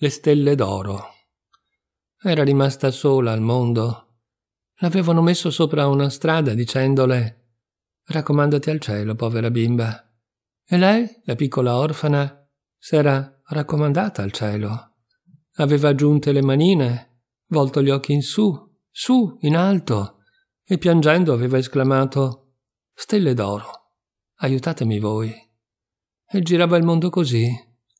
le stelle d'oro. Era rimasta sola al mondo. L'avevano messo sopra una strada dicendole raccomandati al cielo, povera bimba. E lei, la piccola orfana, s'era raccomandata al cielo. Aveva giunte le manine, volto gli occhi in su, su, in alto, e piangendo aveva esclamato Stelle d'oro, aiutatemi voi. E girava il mondo così,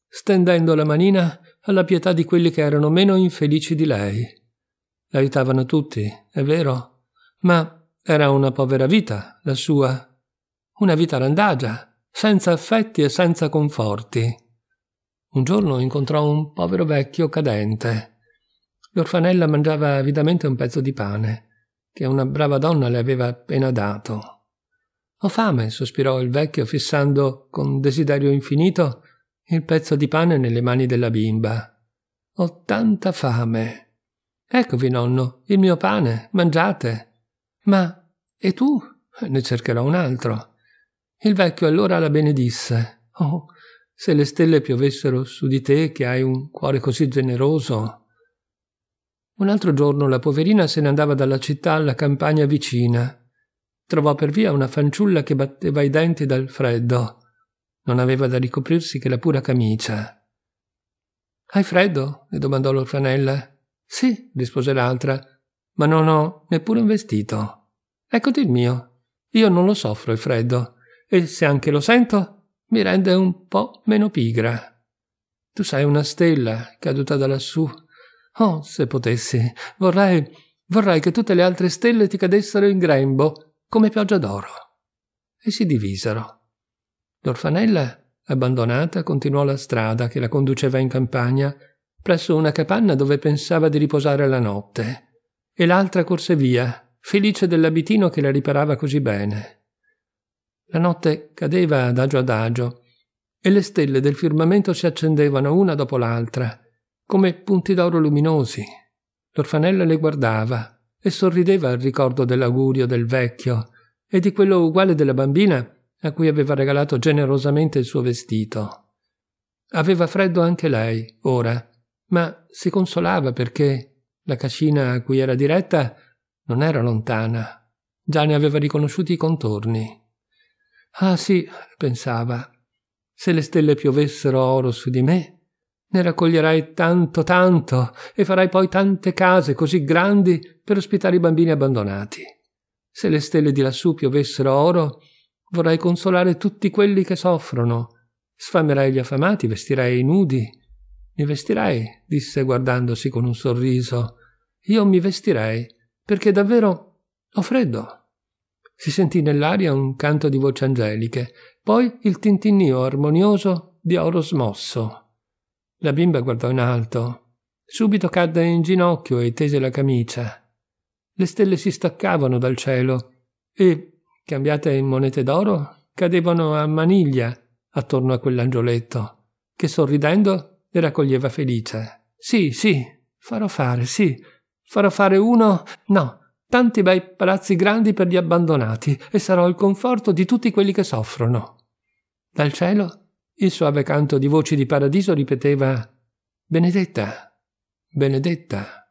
stendendo la manina alla pietà di quelli che erano meno infelici di lei. L'aiutavano tutti, è vero, ma era una povera vita, la sua, una vita randagia, senza affetti e senza conforti. Un giorno incontrò un povero vecchio cadente. L'orfanella mangiava avidamente un pezzo di pane che una brava donna le aveva appena dato. Ho fame, sospirò il vecchio fissando con desiderio infinito il pezzo di pane nelle mani della bimba. Ho tanta fame. Eccovi, nonno, il mio pane, mangiate. Ma e tu? Ne cercherò un altro. Il vecchio allora la benedisse. Oh, se le stelle piovessero su di te che hai un cuore così generoso. Un altro giorno la poverina se ne andava dalla città alla campagna vicina. Trovò per via una fanciulla che batteva i denti dal freddo non aveva da ricoprirsi che la pura camicia. Hai freddo? le domandò l'orfanella. Sì, rispose l'altra, ma non ho neppure un vestito. Eccoti il mio. Io non lo soffro il freddo, e se anche lo sento, mi rende un po' meno pigra. Tu sei una stella caduta da lassù. Oh, se potessi, vorrei, vorrei che tutte le altre stelle ti cadessero in grembo, come pioggia d'oro. E si divisero. L'orfanella, abbandonata, continuò la strada che la conduceva in campagna, presso una capanna dove pensava di riposare la notte, e l'altra corse via, felice dell'abitino che la riparava così bene. La notte cadeva adagio adagio, e le stelle del firmamento si accendevano una dopo l'altra, come punti d'oro luminosi. L'orfanella le guardava e sorrideva al ricordo dell'augurio del vecchio e di quello uguale della bambina a cui aveva regalato generosamente il suo vestito. Aveva freddo anche lei, ora, ma si consolava perché la cascina a cui era diretta non era lontana. Già ne aveva riconosciuti i contorni. Ah sì, pensava, se le stelle piovessero oro su di me, ne raccoglierai tanto tanto e farai poi tante case così grandi per ospitare i bambini abbandonati. Se le stelle di lassù piovessero oro, Vorrai consolare tutti quelli che soffrono. Sfamerai gli affamati, vestirai i nudi. Mi vestirai, disse guardandosi con un sorriso. Io mi vestirei, perché davvero ho freddo. Si sentì nell'aria un canto di voci angeliche, poi il tintinnio armonioso di oro smosso. La bimba guardò in alto. Subito cadde in ginocchio e tese la camicia. Le stelle si staccavano dal cielo e cambiate in monete d'oro, cadevano a maniglia attorno a quell'angioletto, che sorridendo le raccoglieva felice. Sì, sì, farò fare, sì, farò fare uno, no, tanti bei palazzi grandi per gli abbandonati e sarò il conforto di tutti quelli che soffrono. Dal cielo il suave canto di voci di paradiso ripeteva Benedetta, benedetta.